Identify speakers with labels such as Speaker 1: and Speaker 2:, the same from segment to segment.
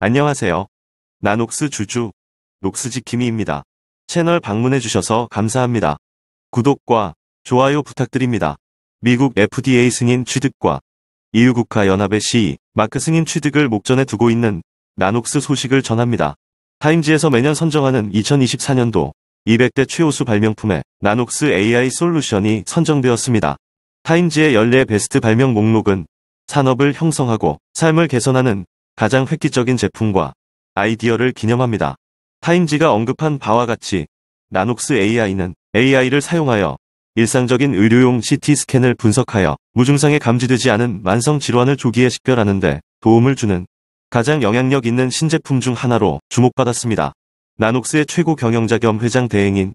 Speaker 1: 안녕하세요. 나녹스 주주 녹스지킴이입니다. 채널 방문해주셔서 감사합니다. 구독과 좋아요 부탁드립니다. 미국 FDA 승인 취득과 EU 국가 연합의 시 마크 승인 취득을 목전에 두고 있는 나녹스 소식을 전합니다. 타임즈에서 매년 선정하는 2024년도 200대 최우수 발명품에 나녹스 AI 솔루션이 선정되었습니다. 타임즈의 연례 베스트 발명 목록은 산업을 형성하고 삶을 개선하는 가장 획기적인 제품과 아이디어를 기념합니다. 타임지가 언급한 바와 같이 나녹스 AI는 AI를 사용하여 일상적인 의료용 CT 스캔을 분석하여 무증상에 감지되지 않은 만성 질환을 조기에 식별하는데 도움을 주는 가장 영향력 있는 신제품 중 하나로 주목받았습니다. 나녹스의 최고 경영자 겸 회장 대행인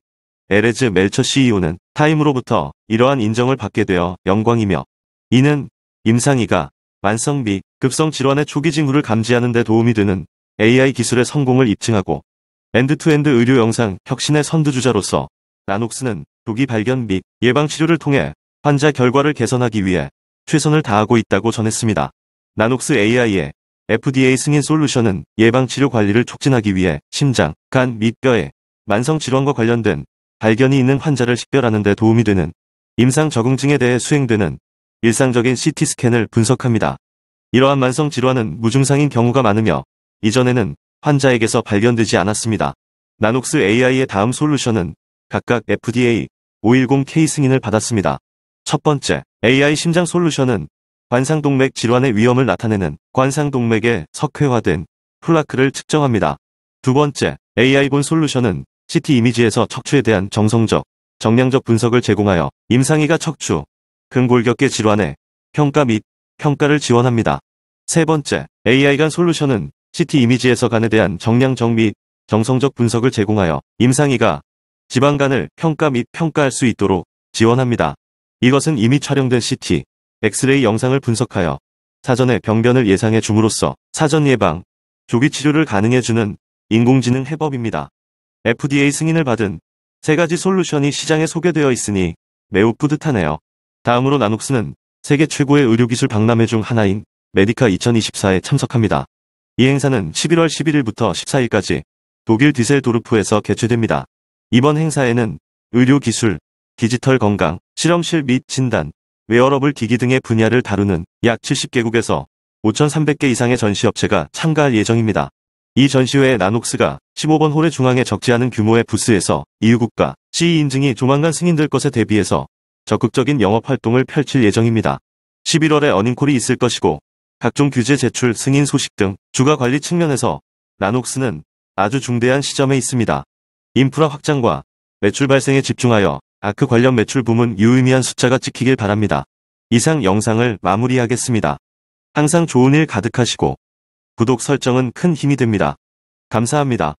Speaker 1: 에레즈 멜처 CEO는 타임으로부터 이러한 인정을 받게 되어 영광이며 이는 임상이가 만성비, 급성 질환의 초기 징후를 감지하는 데 도움이 되는 AI 기술의 성공을 입증하고 엔드투엔드 의료 영상 혁신의 선두주자로서 나녹스는 조기 발견 및 예방 치료를 통해 환자 결과를 개선하기 위해 최선을 다하고 있다고 전했습니다. 나녹스 AI의 FDA 승인 솔루션은 예방치료 관리를 촉진하기 위해 심장, 간 및 뼈에 만성 질환과 관련된 발견이 있는 환자를 식별하는 데 도움이 되는 임상 적응증에 대해 수행되는 일상적인 CT 스캔을 분석합니다. 이러한 만성 질환은 무증상인 경우가 많으며 이전에는 환자에게서 발견되지 않았습니다. 나녹스 AI의 다음 솔루션은 각각 FDA 510K 승인을 받았습니다. 첫 번째, AI 심장 솔루션은 관상동맥 질환의 위험을 나타내는 관상동맥에 석회화된 플라크를 측정합니다. 두 번째, AI 본 솔루션은 CT 이미지에서 척추에 대한 정성적, 정량적 분석을 제공하여 임상위가 척추, 근골격계 질환에 평가 및 평가를 지원합니다. 세 번째, AI 간 솔루션은 CT 이미지에서 간에 대한 정량 정및 정성적 분석을 제공하여 임상의가 지방간을 평가 및 평가할 수 있도록 지원합니다. 이것은 이미 촬영된 CT, 엑스레이 영상을 분석하여 사전에 병변을 예상해 줌으로써 사전 예방, 조기 치료를 가능해 주는 인공지능 해법입니다. FDA 승인을 받은 세 가지 솔루션이 시장에 소개되어 있으니 매우 뿌듯하네요. 다음으로 나눅스는 세계 최고의 의료기술 박람회 중 하나인 메디카 2024에 참석합니다. 이 행사는 11월 11일부터 14일까지 독일 디셀도르프에서 개최됩니다. 이번 행사에는 의료기술, 디지털 건강, 실험실 및 진단, 웨어러블 기기 등의 분야를 다루는 약 70개국에서 5,300개 이상의 전시업체가 참가할 예정입니다. 이 전시회에 나녹스가 15번 홀의 중앙에 적지 않은 규모의 부스에서 이유국가 CE 인증이 조만간 승인될 것에 대비해서 적극적인 영업활동을 펼칠 예정입니다. 11월에 어닝콜이 있을 것이고 각종 규제 제출 승인 소식 등 주가관리 측면에서 라녹스는 아주 중대한 시점에 있습니다. 인프라 확장과 매출 발생에 집중하여 아크 관련 매출 부문 유의미한 숫자가 찍히길 바랍니다. 이상 영상을 마무리하겠습니다. 항상 좋은 일 가득하시고 구독 설정은 큰 힘이 됩니다. 감사합니다.